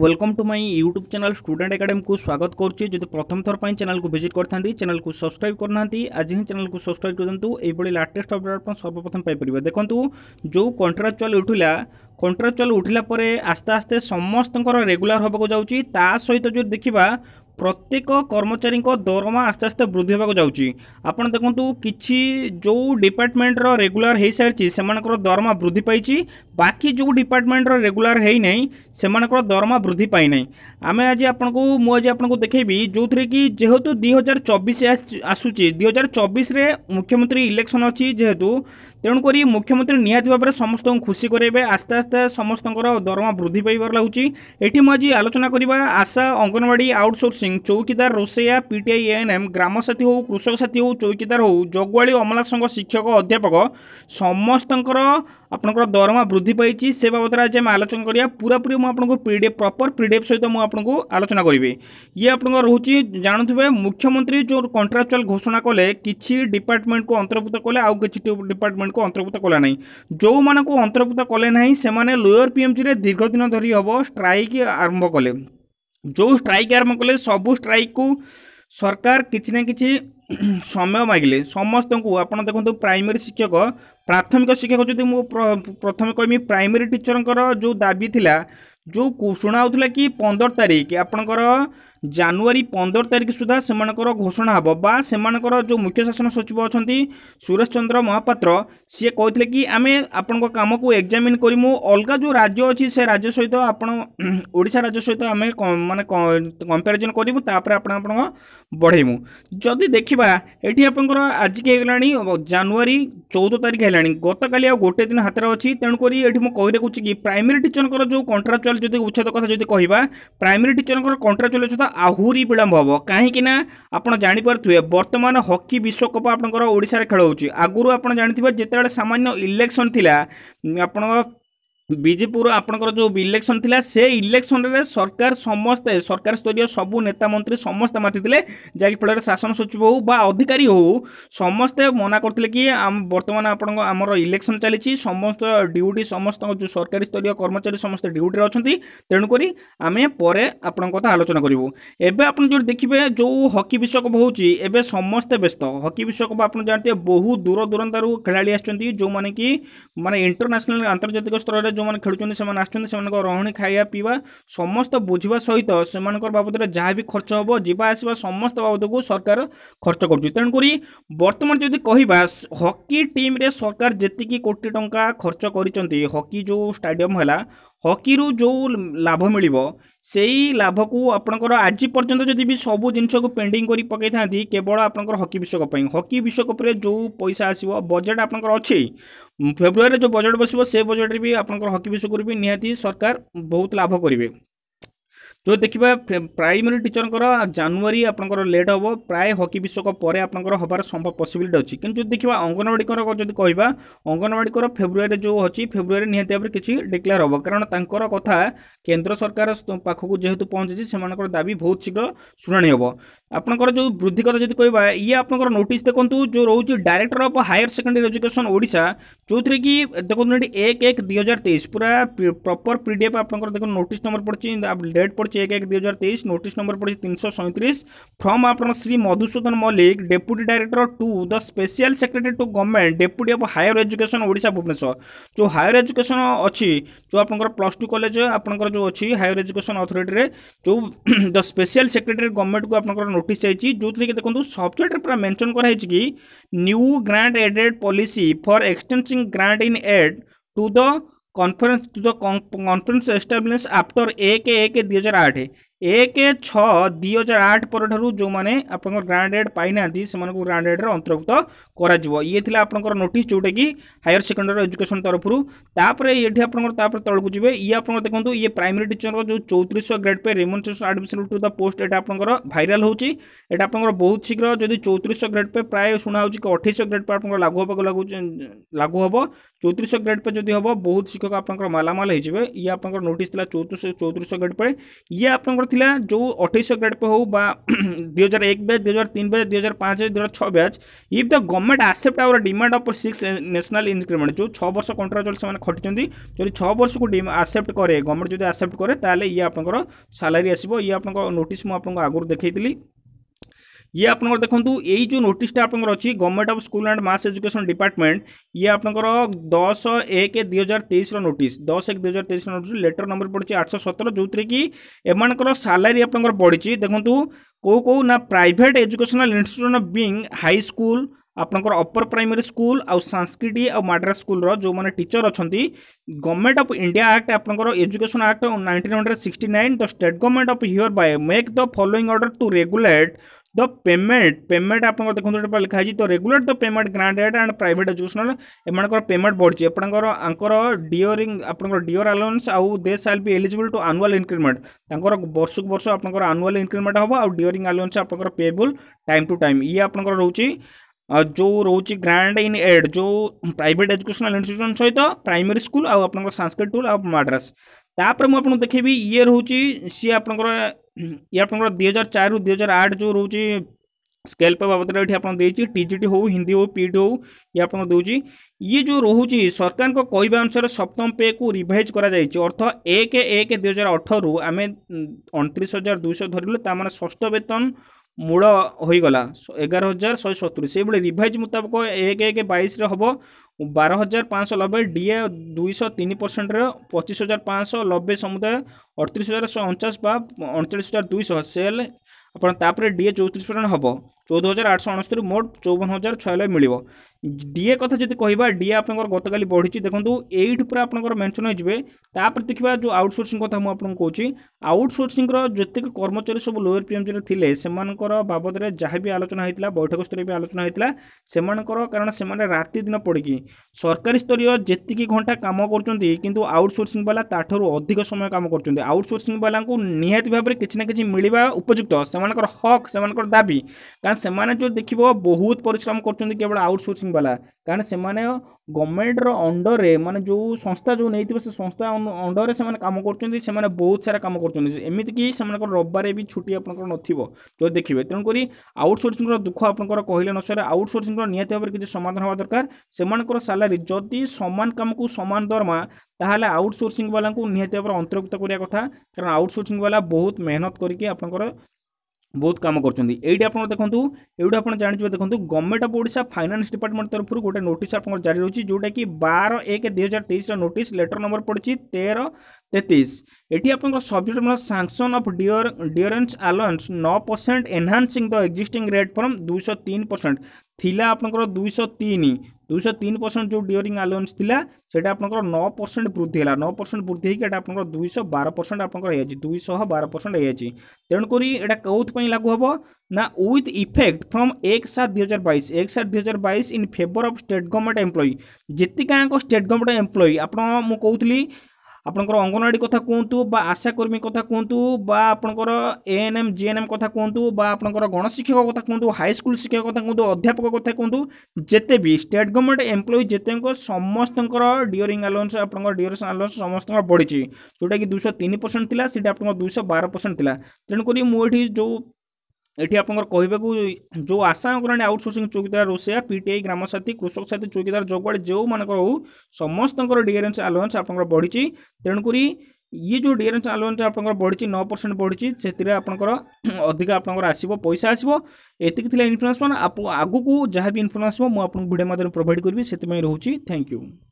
welcome to my YouTube channel student academy স্বাগত করছি যদি প্রথম থর চ্যানেল ভিজিট করে থাকে চ্যানেল সবসক্রাইব করে না আজ হি চ্যানেল সবসক্রাইব করে দিও এইভাবে লাটেস্ট অপডেট আপনার সর্বপ্রথম পাইপারে দেখুন যে কন্ট্রাকচুয়াল উঠিলা কন্ট্রাকচুয়াল উঠিলা পরে আস্তে আস্তে সমস্ত রেগুলার হওয়া যাচ্ছে তা সহ যদি দেখা ପ୍ରତ୍ୟେକ କର୍ମଚାରୀଙ୍କ ଦରମା ଆସ୍ତେ ଆସ୍ତେ ବୃଦ୍ଧି ହେବାକୁ ଯାଉଛି ଆପଣ ଦେଖନ୍ତୁ କିଛି ଯେଉଁ ଡିପାର୍ଟମେଣ୍ଟର ରେଗୁଲାର ହୋଇସାରିଛି ସେମାନଙ୍କର ଦରମା ବୃଦ୍ଧି ପାଇଛି ବାକି ଯେଉଁ ଡିପାର୍ଟମେଣ୍ଟର ରେଗୁଲାର ହୋଇନାହିଁ ସେମାନଙ୍କର ଦରମା ବୃଦ୍ଧି ପାଇନାହିଁ ଆମେ ଆଜି ଆପଣଙ୍କୁ ମୁଁ ଆଜି ଆପଣଙ୍କୁ ଦେଖେଇବି ଯେଉଁଥିରେ କି ଯେହେତୁ ଦୁଇ ହଜାର ଚବିଶ ଆସୁଛି ଦୁଇ ହଜାର ଚବିଶରେ ମୁଖ୍ୟମନ୍ତ୍ରୀ ଇଲେକ୍ସନ୍ ଅଛି ଯେହେତୁ ତେଣୁକରି ମୁଖ୍ୟମନ୍ତ୍ରୀ ନିହାତି ଭାବରେ ସମସ୍ତଙ୍କୁ ଖୁସି କରାଇବେ ଆସ୍ତେ ଆସ୍ତେ ସମସ୍ତଙ୍କର ଦରମା ବୃଦ୍ଧି ପାଇବାର ଲାଗୁଛି ଏଠି ମୁଁ ଆଜି ଆଲୋଚନା କରିବା ଆଶା ଅଙ୍ଗନବାଡ଼ି ଆଉଟସୋର୍ସିଂ ಸಿಂಗ್ ಚೌಕಿದಾರ್ ରୋଷେଇଆ ପିଟିଆଇ ଏଏନ୍ଏମ୍ ଗ୍ରାମସାଥୀ ହେଉ କୃଷକ ସାଥୀ ହେଉ ଚୌକିଦାର ହେଉ ଜଗୁଆଳି ଅମଲା ସଂଘ ଶିକ୍ଷକ ଅଧ୍ୟାପକ ସମସ୍ତଙ୍କର ଆପଣଙ୍କର ଦରମା ବୃଦ୍ଧି ପାଇଛି ସେ ବାବଦରେ ଆଜି ଆମେ ଆଲୋଚନା କରିବା ପୁରାପୁରି ମୁଁ ଆପଣଙ୍କୁ P D F proper P D F ସହିତ ମୁଁ ଆପଣଙ୍କୁ ଆଲୋଚନା କରିବି ଇଏ ଆପଣଙ୍କର ରହୁଛି ଜାଣୁଥିବେ ମୁଖ୍ୟମନ୍ତ୍ରୀ ଯେଉଁ କଣ୍ଟ୍ରାକ୍ଚୁଆଲ୍ ଘୋଷଣା କଲେ କିଛି ଡିପାର୍ଟମେଣ୍ଟକୁ ଅନ୍ତର୍ଭୁକ୍ତ କଲେ ଆଉ କିଛି ଡିପାର୍ଟମେଣ୍ଟକୁ ଅନ୍ତର୍ଭୁକ୍ତ କଲା ନାହିଁ ଯେଉଁମାନଙ୍କୁ ଅନ୍ତର୍ଭୁକ୍ତ କଲେ ନାହିଁ ସେମାନେ ଲୋୟର୍ ପିଏମ୍ଜିରେ ଦୀର୍ଘ ଦିନ ଧରି ହେବ ଷ୍ଟ୍ରାଇକ୍ ଆରମ୍ଭ କଲେ ଯେଉଁ ଷ୍ଟ୍ରାଇକ୍ ଆରମ୍ଭ କଲେ ସବୁ ଷ୍ଟ୍ରାଇକ୍କୁ ସରକାର କିଛି ନା କିଛି ସମୟ ମାଗିଲେ ସମସ୍ତଙ୍କୁ ଆପଣ ଦେଖନ୍ତୁ ପ୍ରାଇମେରୀ ଶିକ୍ଷକ ପ୍ରାଥମିକ ଶିକ୍ଷକ ଯଦି ମୁଁ ପ୍ରଥମେ କହିବି ପ୍ରାଇମେରୀ ଟିଚରଙ୍କର ଯେଉଁ ଦାବି ଥିଲା ଯେଉଁ ଶୁଣାଉଥିଲା କି ପନ୍ଦର ତାରିଖ ଆପଣଙ୍କର ଜାନୁଆରୀ ପନ୍ଦର ତାରିଖ ସୁଦ୍ଧା ସେମାନଙ୍କର ଘୋଷଣା ହେବ ବା ସେମାନଙ୍କର ଯେଉଁ ମୁଖ୍ୟ ଶାସନ ସଚିବ ଅଛନ୍ତି ସୁରେଶ ଚନ୍ଦ୍ର ମହାପାତ୍ର ସିଏ କହିଥିଲେ କି ଆମେ ଆପଣଙ୍କ କାମକୁ ଏକ୍ଜାମିନ୍ କରିମୁ ଅଲଗା ଯେଉଁ ରାଜ୍ୟ ଅଛି ସେ ରାଜ୍ୟ ସହିତ ଆପଣ ଓଡ଼ିଶା ରାଜ୍ୟ ସହିତ ଆମେ ମାନେ କମ୍ପାରିଜନ୍ କରିବୁ ତାପରେ ଆପଣ ଆପଣଙ୍କ ବଢ଼େଇମୁ ଯଦି ଦେଖିବା ଏଠି ଆପଣଙ୍କର ଆଜିକି ହେଇଗଲାଣି ଜାନୁଆରୀ ଚଉଦ ତାରିଖ ହେଲାଣି ଗତକାଲି ଆଉ ଗୋଟେ ଦିନ ହାତରେ ଅଛି ତେଣୁକରି ଏଠି ମୁଁ କହି ରଖୁଛି କି ପ୍ରାଇମେରୀ ଟିଚରଙ୍କର ଯେଉଁ କଣ୍ଟ୍ରାକ୍ଚୁଆଲ୍ ଯଦି ଉଚ୍ଛେଦ କଥା ଯଦି କହିବା ପ୍ରାଇମେରୀ ଟିଚରଙ୍କର କଣ୍ଟ୍ରାକ୍ଚୁଆଲ୍ ଉଚ୍ଛେଦ ଆହୁରି ବିଳମ୍ବ ହେବ କାହିଁକିନା ଆପଣ ଜାଣିପାରୁଥିବେ ବର୍ତ୍ତମାନ ହକି ବିଶ୍ୱକପ୍ ଆପଣଙ୍କର ଓଡ଼ିଶାରେ ଖେଳ ହେଉଛି ଆଗରୁ ଆପଣ ଜାଣିଥିବେ ଯେତେବେଳେ ସାମାନ୍ୟ ଇଲେକ୍ସନ୍ ଥିଲା ଆପଣଙ୍କ ବିଜେପୁର ଆପଣଙ୍କର ଯେଉଁ ଇଲେକ୍ସନ୍ ଥିଲା ସେ ଇଲେକ୍ସନ୍ରେ ସରକାର ସମସ୍ତେ ସରକାର ସ୍ତରୀୟ ସବୁ ନେତା ମନ୍ତ୍ରୀ ସମସ୍ତେ ମାତିଥିଲେ ଯାହାକି ଫଳରେ ଶାସନ ସଚିବ ହେଉ ବା ଅଧିକାରୀ ହେଉ ସମସ୍ତେ ମନା କରିଥିଲେ କି ବର୍ତ୍ତମାନ ଆପଣଙ୍କ ଆମର ଇଲେକ୍ସନ୍ ଚାଲିଛି ସମସ୍ତ ଡ୍ୟୁଟି ସମସ୍ତଙ୍କ ଯେଉଁ ସରକାରୀ ସ୍ତରୀୟ କର୍ମଚାରୀ ସମସ୍ତେ ଡ୍ୟୁଟିରେ ଅଛନ୍ତି ତେଣୁକରି ଆମେ ପରେ ଆପଣଙ୍କ କଥା ଆଲୋଚନା କରିବୁ ଏବେ ଆପଣ ଯେଉଁ ଦେଖିବେ ଯେଉଁ ହକି ବିଶ୍ୱକପ୍ ହେଉଛି ଏବେ ସମସ୍ତେ ବ୍ୟସ୍ତ ହକି ବିଶ୍ୱକପ୍ ଆପଣ ଜାଣିଥିବେ ବହୁ ଦୂର ଦୂରାନ୍ତାରୁ ଖେଳାଳି ଆସିଛନ୍ତି ଯେଉଁମାନେ କି ମାନେ ଇଣ୍ଟରନ୍ୟାସନାଲ୍ ଆନ୍ତର୍ଜାତିକ ସ୍ତରରେ ଯେଉଁ ଯେଉଁମାନେ ଖେଳୁଛନ୍ତି ସେମାନେ ଆସୁଛନ୍ତି ସେମାନଙ୍କର ରହଣି ଖାଇବା ପିଇବା ସମସ୍ତ ବୁଝିବା ସହିତ ସେମାନଙ୍କର ବାବଦରେ ଯାହା ବି ଖର୍ଚ୍ଚ ହେବ ଯିବା ଆସିବା ସମସ୍ତ ବାବଦକୁ ସରକାର ଖର୍ଚ୍ଚ କରୁଛି ତେଣୁକରି ବର୍ତ୍ତମାନ ଯଦି କହିବା ହକି ଟିମ୍ରେ ସରକାର ଯେତିକି କୋଟି ଟଙ୍କା ଖର୍ଚ୍ଚ କରିଛନ୍ତି ହକି ଯେଉଁ ଷ୍ଟାଡ଼ିୟମ୍ ହେଲା ହକିରୁ ଯେଉଁ ଲାଭ ମିଳିବ সেই ଲାଭକୁ ଆପଣଙ୍କର ଆଜି ପର୍ଯ୍ୟନ୍ତ ଯଦି ବି ସବୁ ଜିନିଷକୁ ପେଣ୍ଡିଂ କରି ପକାଇଥାନ୍ତି କେବଳ ଆପଣଙ୍କର ହକି ବିଶ୍ୱକପ ପାଇଁ ହକି ବିଶ୍ୱକପରେ ଯେଉଁ ପଇସା ଆସିବ ବଜେଟ୍ ଆପଣଙ୍କର ଅଛି ଫେବୃଆରୀରେ ଯେଉଁ ବଜେଟ୍ ବସିବ ସେ ବଜେଟ୍ରେ ବି ଆପଣଙ୍କର ହକି ବିଶ୍ୱକପରେ ବି ନିହାତି ସରକାର ବହୁତ ଲାଭ କରିବେ যদি ଦେଖିବା ପ୍ରାଇମେରୀ ଟିଚରଙ୍କର ଜାନୁଆରୀ ଆପଣଙ୍କର ଲେଟ୍ ହେବ ପ୍ରାୟ ହକି ବିଶ୍ୱକପ୍ ପରେ ଆପଣଙ୍କର ହେବାର ସମ୍ଭବ ପସିବିଲିଟି ଅଛି କିନ୍ତୁ ଯଦି ଦେଖିବା ଅଙ୍ଗନବାଡ଼ିଙ୍କର ଯଦି କହିବା ଅଙ୍ଗନବାଡ଼ିଙ୍କର ଫେବୃଆରୀରେ ଯେଉଁ ଅଛି ଫେବୃଆରୀ ନିହାତି ଭାବରେ କିଛି ଡିକ୍ଲେୟାର ହେବ କାରଣ ତାଙ୍କର କଥା କେନ୍ଦ୍ର ସରକାର ପାଖକୁ ଯେହେତୁ ପହଞ୍ଚିଛି ସେମାନଙ୍କର ଦାବି ବହୁତ ଶୀଘ୍ର ଶୁଣାଣି ହେବ ଆପଣଙ୍କର ଯେଉଁ ବୃଦ୍ଧି କଥା ଯଦି କହିବା ଇଏ ଆପଣଙ୍କର ନୋଟିସ୍ ଦେଖନ୍ତୁ ଯେଉଁ ରହୁଛି director of higher secondary education Odisha ଯେଉଁଥିରେ କି ଦେଖନ୍ତୁ ଏଠି ଏକ ଏକ ଦୁଇ ହଜାର ତେଇଶ ପୁରା ପ୍ରପର୍ ପିଡ଼ିଏଫ୍ ଆପଣଙ୍କର ଦେଖନ୍ତୁ ନୋଟିସ୍ ନମ୍ବର ପଡ଼ିଛି ଡେଟ୍ ପଡ଼ିଛି পাঁচ এক এক দুই হাজার তেইশ নোটিশ নম্বর পড়েছে তিনশো সৈঁত্রিশ ফ্রম আপনার Shri Madhusudan Mallick deputy director to the special secretary to government deputy of higher education Odisha Bhubaneswar যে হায়ার এজুকেশন অছি যে আপনার প্লস টু কলেজ আপনার যে অছি হায়ার এজুকেশন অথরিটিরে যে দ স্পেশাল সেক্রেটারি গভর্নমেंटକୁ আপনার নোটিস চাইছি ଯେଉଁଥିରେ କି ଦେଖନ୍ତୁ ସବଜେକ୍ଟରେ ପୁରା ମେନସନ୍ କରାହେଇଛି କି new grant aided policy for extending grant in aid to the conference to the conference establish after एक एक दुई हजार आठ एक छ दुई हजार आठ परठाରୁ ଯେଉଁମାନେ ଆପଣଙ୍କର ଗ୍ରାଣ୍ଡ ରେଟ୍ ପାଇନାହାନ୍ତି ସେମାନଙ୍କୁ ଗ୍ରାଣ୍ଡ ରେଟ୍ରେ ଅନ୍ତର୍ଭୁକ୍ତ କରାଯିବ ଇଏ ଥିଲା ଆପଣଙ୍କର ନୋଟିସ୍ ଯେଉଁଟାକି ହାୟର ସେକେଣ୍ଡାରୀ ଏଜୁକେସନ୍ ତରଫରୁ ତାପରେ ଏଠି ଆପଣଙ୍କର ତାପରେ ତଳକୁ ଯିବେ ଇଏ ଆପଣଙ୍କର ଦେଖନ୍ତୁ ଇଏ ପ୍ରାଇମେରୀ ଟିଚରର ଯେଉଁ ଚଉତିରିଶହ grade pay remuneration admission to the post ଏଇଟା ଆପଣଙ୍କର ଭାଇରାଲ୍ ହେଉଛି ଏଇଟା ଆପଣଙ୍କର ବହୁତ ଶୀଘ୍ର ଯଦି ଚଉତିରିଶହ ଗ୍ରେଡ୍ ପେ ପ୍ରାୟ ଶୁଣାହେଉଛି କି ଅଠେଇଶହ ଗ୍ରେଡ୍ ପେ ଆପଣଙ୍କର ଲାଗୁ ହେବାକୁ ଲାଗୁଛି ଲାଗୁ ହେବ ଚଉତିରିଶହ ଗ୍ରେଡ୍ ପେ ଯଦି ହେବ ବହୁତ ଶିକ୍ଷକ ଆପଣଙ୍କର ମାଲାମାଲ ହେଇଯିବେ ଇଏ ଆପଣଙ୍କର ନୋଟିସ୍ ଥିଲା ଚଉତିରିଶ ଚଉତିରିଶହ ଗ୍ରେଡ୍ ପେ ଇଏ ଆପଣଙ୍କର ଥିଲା ଯେଉଁ ଅଠେଇଶହ ଗ୍ରେଡ୍ ପେ ହେଉ ବା ଦୁଇ ହଜାର ଏକ ବ୍ୟାଚ୍ ଦୁଇ ହଜାର ତିନି ବ୍ୟାଚ୍ ଦୁଇ ହଜାର ପାଞ୍ଚ ଦୁଇ ହଜାର ଛଅ batch if the government accept our demand of six national increment ଯେଉଁ ଛଅ ବର୍ଷ କଣ୍ଟ୍ରାକ୍ଟ ଯଦି ସେମାନେ ଖଟିଛନ୍ତି ଯଦି ଛଅ ବର୍ଷକୁ ଆକ୍ସେପ୍ଟ କରେ ଗଭର୍ଣ୍ଣମେଣ୍ଟ ଯଦି ଆକ୍ସେପ୍ଟ କରେ ତାହେଲେ ଇଏ ଆପଣଙ୍କର ସାଲାରୀ ଆସିବ ଇଏ ଆପଣଙ୍କ ନୋଟିସ୍ ମୁଁ ଆପଣଙ୍କୁ ଆଗରୁ ଦେଖାଇଥିଲି ये आप देखो यही जो नोटिसटा आप government of school and mass education department ये आप दस एक दुई हजार तेईस नोट दस एक दुई हजार तेईस नोट लेटर नंबर पड़ी सौ सतर जो थे कि सालरी आप बढ़ी देखो कौ कौ ना प्राइट एजुकेशनाल इन्यूट being high school upper upper school आउ ଆଉ ସାଂସ୍କ୍ରିଟି ଆଉ ମାଡ୍ରାସ ସ୍କୁଲର ଯେଉଁମାନେ ଟିଚର ଅଛନ୍ତି ଗଭର୍ଣ୍ଣମେଣ୍ଟ ଅଫ୍ ଇଣ୍ଡିଆ ଆକ୍ଟ ଆପଣଙ୍କର education act nineteen hundred sixty nine the state government of hereby make the following order to regulate the payment payment आप देखते लिखाई तो regulate the payment granted and private educational एम payment बढ़ी एपणकर Anchor डिओरिंग आपंकर Dior आलाउन्स आउ दे साल भी एलिजिबल टू आनुआल इनक्रिमेंट ତାଙ୍କର ବର୍ଷକୁ ବର୍ଷ ଆପଣଙ୍କର ଆନୁଆଲ୍ ଇନକ୍ରିମେଣ୍ଟ ହେବ ଆଉ ଡିଅରିଂ ଆଲାଉନ୍ସ ଆପଣଙ୍କର ପେଏବୁଲ୍ ଟାଇମ୍ ଟୁ ଟାଇମ୍ ଇଏ ଆପଣଙ୍କର ରହୁଛି जो रोचे ग्रांड इन एड जो प्राइवेट एजुकेशनल इन्स्टिट्यूसन सहित प्राइमरी स्कूल आपर सांस्कृत टूल आ मड्रास तापर मुझे देखेबी ये रोच सी आपंकर ये आप दुई हजार चार दुई हजार आठ जो रोच स्केल पे बाबद ये आप टीजीटी हो हिंदी हो डी हो ये आप ये जो रोचे सरकार को कहवा अनुसार सप्तम पे को रिभाइज कर अर्थ तो एक एक दुई हजार अठर आम अणतीस हजार दुई धरल तार षष्ठ वेतन ମୂଳ ହୋଇଗଲା ଏଗାର ହଜାର ଶହେ ସତୁରୀ ସେହିଭଳି ରିଭାଇଜ୍ ମୁତାବକ ଏକ ଏକ ବାଇଶରେ ହେବ ବାର ହଜାର ପାଞ୍ଚଶହ ନବେ ଡିଏ ଦୁଇଶହ ତିନି ପରସେଣ୍ଟରେ ପଚିଶ ହଜାର ପାଞ୍ଚଶହ ନବେ ସମୁଦାୟ ଅଠତିରିଶ ହଜାର ଶହେ ଅଣଚାଶ ବା ଅଣଚାଳିଶ ହଜାର ଦୁଇଶହ ସେଲ୍ ଆପଣ ତାପରେ ଡିଏ ଚଉତିରିଶ ପରସେଣ୍ଟ ହେବ ଚଉଦ ହଜାର ଆଠଶହ ଅଣସ୍ତରୀ ମୋଟ ଚଉବନ ହଜାର ଛୟାନବେ ମିଳିବ ଡିଏ କଥା ଯଦି କହିବା ଡିଏ ଆପଣଙ୍କର ଗତକାଲି ବଢ଼ିଛି ଦେଖନ୍ତୁ ଏଇଠି ପୁରା ଆପଣଙ୍କର ମେନସନ୍ ହୋଇଯିବେ ତାପରେ ଦେଖିବା ଯେଉଁ ଆଉଟସୋର୍ସିଂ କଥା ମୁଁ ଆପଣଙ୍କୁ କହୁଛି ଆଉଟସୋର୍ସିଂର ଯେତିକି କର୍ମଚାରୀ ସବୁ ଲୋୟର ପିଏମ୍ଜିରେ ଥିଲେ ସେମାନଙ୍କର ବାବଦରେ ଯାହା ବି ଆଲୋଚନା ହୋଇଥିଲା ବୈଠକ ସ୍ତରୀୟ ବି ଆଲୋଚନା ହୋଇଥିଲା ସେମାନଙ୍କର କାରଣ ସେମାନେ ରାତି ଦିନ ପଡ଼ିକି ସରକାରୀ ସ୍ତରୀୟ ଯେତିକି ଘଣ୍ଟା କାମ କରୁଛନ୍ତି କିନ୍ତୁ ଆଉଟସୋର୍ସିଂ ବାଲା ତାଠାରୁ ଅଧିକ ସମୟ କାମ କରୁଛନ୍ତି ଆଉଟସୋର୍ସିଂ ବାଲାଙ୍କୁ ନିହାତି ଭାବରେ କିଛି ନା କିଛି ମିଳିବା ଉପଯୁକ୍ତ ସେମାନଙ୍କର ହକ୍ ସେମାନଙ୍କର ଦାବି କାରଣ ସେମାନେ ଯେଉଁ ଦେଖିବ ବହୁତ ପରିଶ୍ରମ କରୁଛନ୍ତି କେବଳ ଆଉଟସୋର୍ସିଂ ବାଲା କାରଣ ସେମାନେ ଗଭର୍ଣ୍ଣମେଣ୍ଟର ଅଣ୍ଡରରେ ମାନେ ଯେଉଁ ସଂସ୍ଥା ଯେଉଁ ନେଇଥିବ ସେ ସଂସ୍ଥା ଅଣ୍ଡରରେ ସେମାନେ କାମ କରୁଛନ୍ତି ସେମାନେ ବହୁତ ସାରା କାମ କରୁଛନ୍ତି ଏମିତିକି ସେମାନଙ୍କର ରବିବାରେ ବି ଛୁଟି ଆପଣଙ୍କର ନଥିବ ଯଦି ଦେଖିବେ ତେଣୁକରି ଆଉଟସୋର୍ସିଂର ଦୁଃଖ ଆପଣଙ୍କର କହିଲେ ନ ସରେ ଆଉଟସୋର୍ସିଂର ନିହାତି ଭାବରେ କିଛି ସମାଧାନ ହେବା ଦରକାର ସେମାନଙ୍କର ସାଲାରୀ ଯଦି ସମାନ କାମକୁ ସମାନ ଦରମା ତାହେଲେ ଆଉଟସୋର୍ସିଂ ବାଲାଙ୍କୁ ନିହାତି ଭାବରେ ଅନ୍ତର୍ଭୁକ୍ତ କରିବା କଥା କାରଣ ଆଉଟସୋର୍ସିଂ ବାଲା ବହୁତ ମେହନତ କରିକି ଆପଣଙ୍କର ବହୁତ କାମ କରୁଛନ୍ତି ଏଇଠି ଆପଣ ଦେଖନ୍ତୁ ଏଇଠି ଆପଣ ଜାଣିଥିବେ ଦେଖନ୍ତୁ government of Odisha finance department ତରଫରୁ ଗୋଟେ ନୋଟିସ୍ ଆପଣଙ୍କର ଜାରି ରହୁଛି ଯେଉଁଟାକି ବାର ଏକ ଦୁଇ ହଜାର ତେଇଶର ନୋଟିସ୍ ଲେଟର ନମ୍ବର ପଡ଼ିଛି ତେର ତେତିଶ ଏଠି ଆପଣଙ୍କର ସବଜେକ୍ଟ ଆମର sanction of dear dearness allowance ନଅ percent enhancing the existing rate from ଦୁଇଶହ ତିନି ପରସେଣ୍ଟ ଥିଲା ଆପଣଙ୍କର ଦୁଇଶହ ତିନି ଦୁଇଶହ ତିନି ପରସେଣ୍ଟ ଯେଉଁ ଡିଅରିଂ ଆଲାଉନ୍ସ ଥିଲା ସେଇଟା ଆପଣଙ୍କର ନଅ ପରସେଣ୍ଟ ବୃଦ୍ଧି ହେଲା ନଅ ପରସେଣ୍ଟ ବୃଦ୍ଧି ହେଇକି ଏଇଟା ଆପଣଙ୍କର ଦୁଇଶହ ବାର ପରସେଣ୍ଟ ଆପଣଙ୍କର ହେଇଯାଇଛି ଦୁଇଶହ ବାର ପରସେଣ୍ଟ ହେଇଯାଇଛି ତେଣୁକରି ଏଇଟା କେଉଁଥିପାଇଁ ଲାଗୁ ହେବ ନା ୱିଥ୍ ଇଫେକ୍ଟ ଫ୍ରମ୍ ଏକ ସାତ ଦୁଇ ହଜାର ବାଇଶ ଏକ ସାତ ଦୁଇ ହଜାର ବାଇଶ in favour of state government employee ଯେତିକାଙ୍କ ଷ୍ଟେଟ୍ ଗଭର୍ଣ୍ଣମେଣ୍ଟ ଏମ୍ପ୍ଲୟି ଆପଣ ମୁଁ କହୁଥିଲି ଆପଣଙ୍କର ଅଙ୍ଗନୱାଡ଼ି କଥା କୁହନ୍ତୁ ବା ଆଶାକର୍ମୀ କଥା କୁହନ୍ତୁ ବା ଆପଣଙ୍କର ଏଏନ୍ଏମ୍ ଜିଏନ୍ଏମ୍ କଥା କୁହନ୍ତୁ ବା ଆପଣଙ୍କର ଗଣଶିକ୍ଷକ କଥା କୁହନ୍ତୁ ହାଇସ୍କୁଲ ଶିକ୍ଷକ କଥା କୁହନ୍ତୁ ଅଧ୍ୟାପକ କଥା କୁହନ୍ତୁ ଯେତେ ବି ଷ୍ଟେଟ୍ ଗଭର୍ଣ୍ଣମେଣ୍ଟ ଏମ୍ପ୍ଲୟି ଯେତେଙ୍କ ସମସ୍ତଙ୍କର ଡିଅରିଂ ଆଲାଉନ୍ସ ଆପଣଙ୍କର ଡିଅରେସନ୍ ଆଲାଉନ୍ସ ସମସ୍ତଙ୍କର ବଢ଼ିଛି ଯେଉଁଟାକି ଦୁଇଶହ ତିନି ପରସେଣ୍ଟ ଥିଲା ସେଇଟା ଆପଣଙ୍କର ଦୁଇଶହ ବାର ପରସେଣ୍ଟ ଥିଲା ତେଣୁକରି ମୁଁ ଏଠି ଯେଉଁ ଏଠି ଆପଣଙ୍କର କହିବାକୁ ଯେଉଁ ଆଶା ଅଗ୍ରଣୀ ଆଉଟସୋର୍ସିଂ ଚୌକିଦାର ରୋଷେୟା ପିଟିଆଇ ଗ୍ରାମସାଥୀ କୃଷକ ସାଥୀ ଚୌକିଦାର ଯୋଗାଡ଼ ଯେଉଁମାନଙ୍କର ହଉ ସମସ୍ତଙ୍କର ଡିଆରେନ୍ସ ଆଲୋଏନ୍ସ ଆପଣଙ୍କର ବଢ଼ିଛି ତେଣୁକରି ଇଏ ଯେଉଁ ଡିଆରେନ୍ସ ଆଲୋଏନ୍ସ ଆପଣଙ୍କର ବଢ଼ିଛି ନଅ ପରସେଣ୍ଟ ବଢ଼ିଛି ସେଥିରେ ଆପଣଙ୍କର ଅଧିକା ଆପଣଙ୍କର ଆସିବ ପଇସା ଆସିବ ଏତିକି ଥିଲା ଇନଫର୍ମେସନ୍ ଆଗକୁ ଯାହା ବି ଇନଫର୍ମେସନ୍ ଆସିବ ମୁଁ ଆପଣଙ୍କୁ ଭିଡ଼ିଓ ମାଧ୍ୟମରେ ପ୍ରୋଭାଇଡ଼ କରିବି ସେଥିପାଇଁ ରହୁଛି ଥ୍ୟାଙ୍କ ୟୁ